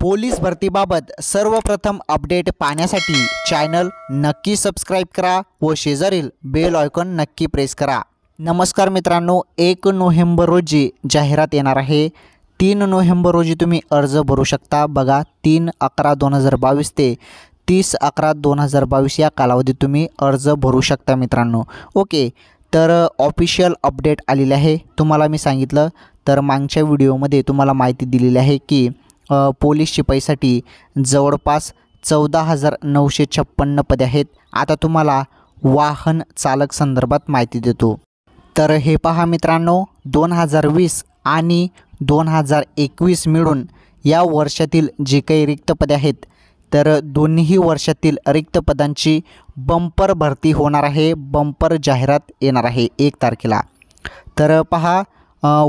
police भरतीबाबत सर्वप्रथम update पाहण्यासाठी channel नक्की सबस्क्राईब करा व शेजारील बेल ऑयकॉन नक्की प्रेस करा नमस्कार मित्रांनो एक नोव्हेंबर रोजी जाहिरात येणार आहे तीन नोव्हेंबर रोजी तुम्ही अर्ज भरू शकता बघा तीन अकरा दोन हजार बावीस ते तीस अकरा दोन हजार बावीस या कालावधीत तुम्ही अर्ज भरू शकता मित्रांनो ओके तर ऑफिशियल अपडेट आलेले आहे तुम्हाला मी सांगितलं तर मागच्या व्हिडिओमध्ये तुम्हाला माहिती दिलेली आहे की पोलीस शिपाईसाठी जवळपास चौदा हजार नऊशे छप्पन्न पदे आहेत आता तुम्हाला वाहन चालक संदर्भात माहिती देतो तर हे पहा मित्रांनो दोन हजार वीस आणि दोन हजार एकवीस मिळून या वर्षातील जे काही रिक्त पदे आहेत तर दोन्ही वर्षातील रिक्त पदांची बंपर भरती होणार आहे बंपर जाहिरात येणार आहे एक तारखेला तर पहा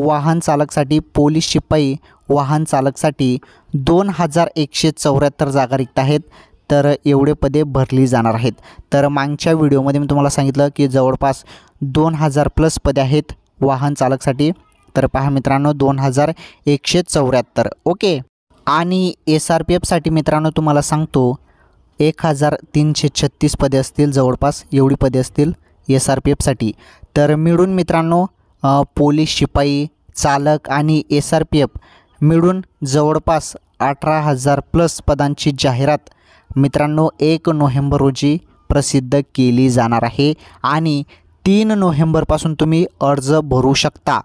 वाहन चालकसाठी पोलीस शिपाई वाहन चालकसाठी दोन हजार एकशे चौऱ्याहत्तर जागा रिक्त आहेत तर एवढे पदे भरली जाणार आहेत तर मागच्या व्हिडिओमध्ये मी तुम्हाला सांगितलं की जवळपास दोन हजार प्लस पदे आहेत वाहन चालकसाठी तर पहा मित्रांनो दोन हजार एकशे चौऱ्याहत्तर ओके आणि एस आर पी एफसाठी मित्रांनो तुम्हाला सांगतो एक हजार तीनशे छत्तीस पदे असतील जवळपास एवढी पदे असतील एस आर पी एफसाठी तर मिळून मित्रांनो पोलीस शिपाई चालक आणि एस आर पी एफ मिळून जवळपास अठरा हजार प्लस पदांची जाहिरात मित्रांनो एक नोव्हेंबर रोजी प्रसिद्ध केली जाणार आहे आणि तीन नोव्हेंबरपासून तुम्ही अर्ज भरू शकता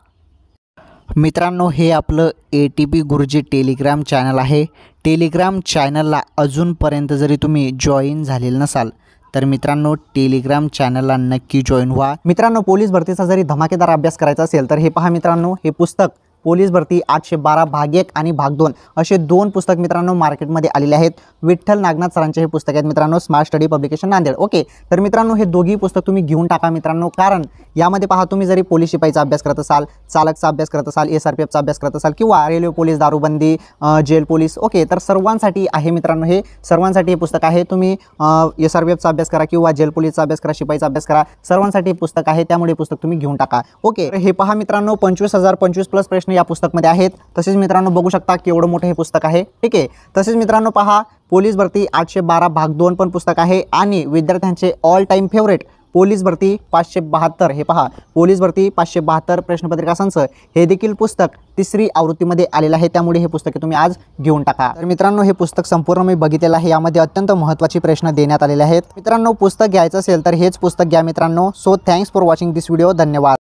मित्रांनो हे आपलं A T P Guruji telegram channel आहे टेलिग्राम चॅनलला अजूनपर्यंत जरी तुम्ही जॉईन झालेलं नसाल तर मित्रांनो टेलिग्राम चॅनलला नक्की जॉईन व्हा मित्रांनो पोलीस भरतीचा जरी धमाकेदार अभ्यास करायचा असेल तर हे पहा मित्रांनो हे पुस्तक पोलीस भरती आठशे बारा भाग एक आणि भाग दोन असे दोन पुस्तक मित्रांनो मार्केटमध्ये आलेले आहेत विठ्ठल नागनाथ सरांचे हे पुस्तक आहेत मित्रांनो smart study publication Nanded okay तर मित्रांनो हे दोघी पुस्तक तुम्ही घेऊन टाका मित्रांनो कारण यामध्ये पहा तुम्ही जरी पोलीस शिपाईचा अभ्यास करत असाल चालकचा अभ्यास करत असाल एस आर पी एफचा अभ्यास करत असाल किंवा रेल्वे पोलीस दारूबंदी जेल पोलीस ओके तर सर्वांसाठी आहे मित्रांनो हे सर्वांसाठी हे पुस्तक आहे तुम्ही एस आर पी एफचा अभ्यास करा किंवा जेल पोलीसचा अभ्यास करा शिपाईचा अभ्यास करा सर्वांसाठी हे पुस्तक आहे त्यामुळे पुस्तक तुम्ही घेऊन टाका ओके हे पहा मित्रांनो पंचवीस हजार पंचवीस प्लस प्रश्न या पुस्तकमध्ये आहेत तसेच मित्रांनो बघू शकता की एवढं मोठं हे पुस्तक आहे ठीक आहे तसेच मित्रांनो पहा पोलीस भरती आठशे बारा भाग दोन पण पुस्तक आहे आणि विद्यार्थ्यांचे ऑल टाईम फेवरेट पोलीस भरती पाचशे बहात्तर हे पहा पोलीस भरती पाचशे बहात्तर प्रश्नपत्रिका संच हे देखील पुस्तक तिसरी आवृत्तीमध्ये आलेलं आहे त्यामुळे हे पुस्तके तुम्ही आज घेऊन टाका तर मित्रांनो हे पुस्तक संपूर्ण मी बघितलेलं आहे यामध्ये अत्यंत महत्त्वाचे प्रश्न देण्यात आलेले आहेत मित्रांनो पुस्तक घ्यायचं असेल तर हेच पुस्तक घ्या मित्रांनो so thanks for watching this video धन्यवाद